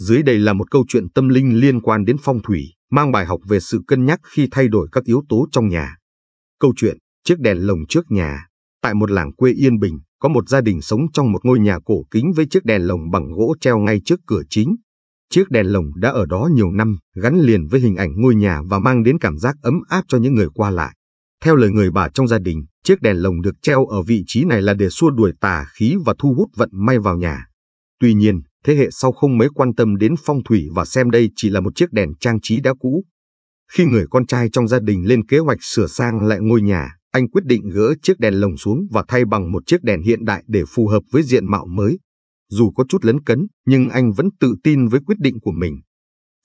Dưới đây là một câu chuyện tâm linh liên quan đến phong thủy, mang bài học về sự cân nhắc khi thay đổi các yếu tố trong nhà. Câu chuyện, chiếc đèn lồng trước nhà. Tại một làng quê yên bình, có một gia đình sống trong một ngôi nhà cổ kính với chiếc đèn lồng bằng gỗ treo ngay trước cửa chính. Chiếc đèn lồng đã ở đó nhiều năm, gắn liền với hình ảnh ngôi nhà và mang đến cảm giác ấm áp cho những người qua lại. Theo lời người bà trong gia đình, chiếc đèn lồng được treo ở vị trí này là để xua đuổi tà khí và thu hút vận may vào nhà. Tuy nhiên, thế hệ sau không mấy quan tâm đến phong thủy và xem đây chỉ là một chiếc đèn trang trí đã cũ. Khi người con trai trong gia đình lên kế hoạch sửa sang lại ngôi nhà, anh quyết định gỡ chiếc đèn lồng xuống và thay bằng một chiếc đèn hiện đại để phù hợp với diện mạo mới. Dù có chút lấn cấn, nhưng anh vẫn tự tin với quyết định của mình.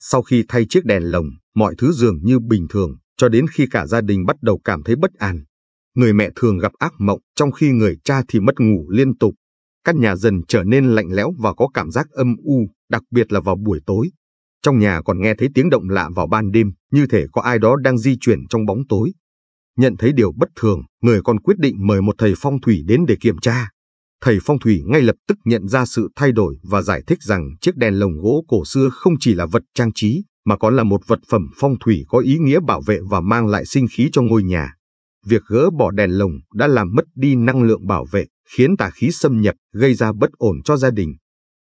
Sau khi thay chiếc đèn lồng, mọi thứ dường như bình thường, cho đến khi cả gia đình bắt đầu cảm thấy bất an. Người mẹ thường gặp ác mộng, trong khi người cha thì mất ngủ liên tục. Căn nhà dần trở nên lạnh lẽo và có cảm giác âm u, đặc biệt là vào buổi tối. Trong nhà còn nghe thấy tiếng động lạ vào ban đêm, như thể có ai đó đang di chuyển trong bóng tối. Nhận thấy điều bất thường, người còn quyết định mời một thầy phong thủy đến để kiểm tra. Thầy phong thủy ngay lập tức nhận ra sự thay đổi và giải thích rằng chiếc đèn lồng gỗ cổ xưa không chỉ là vật trang trí, mà còn là một vật phẩm phong thủy có ý nghĩa bảo vệ và mang lại sinh khí cho ngôi nhà việc gỡ bỏ đèn lồng đã làm mất đi năng lượng bảo vệ, khiến tà khí xâm nhập gây ra bất ổn cho gia đình.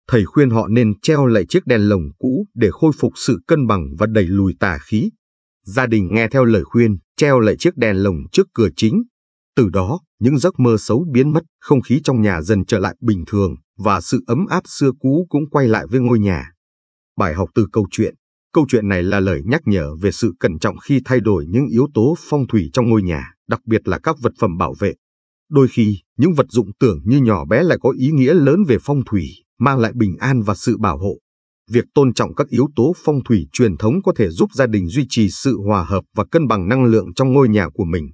Thầy khuyên họ nên treo lại chiếc đèn lồng cũ để khôi phục sự cân bằng và đẩy lùi tà khí. Gia đình nghe theo lời khuyên, treo lại chiếc đèn lồng trước cửa chính. Từ đó, những giấc mơ xấu biến mất, không khí trong nhà dần trở lại bình thường và sự ấm áp xưa cũ cũng quay lại với ngôi nhà. Bài học từ câu chuyện Câu chuyện này là lời nhắc nhở về sự cẩn trọng khi thay đổi những yếu tố phong thủy trong ngôi nhà đặc biệt là các vật phẩm bảo vệ. Đôi khi, những vật dụng tưởng như nhỏ bé lại có ý nghĩa lớn về phong thủy, mang lại bình an và sự bảo hộ. Việc tôn trọng các yếu tố phong thủy truyền thống có thể giúp gia đình duy trì sự hòa hợp và cân bằng năng lượng trong ngôi nhà của mình.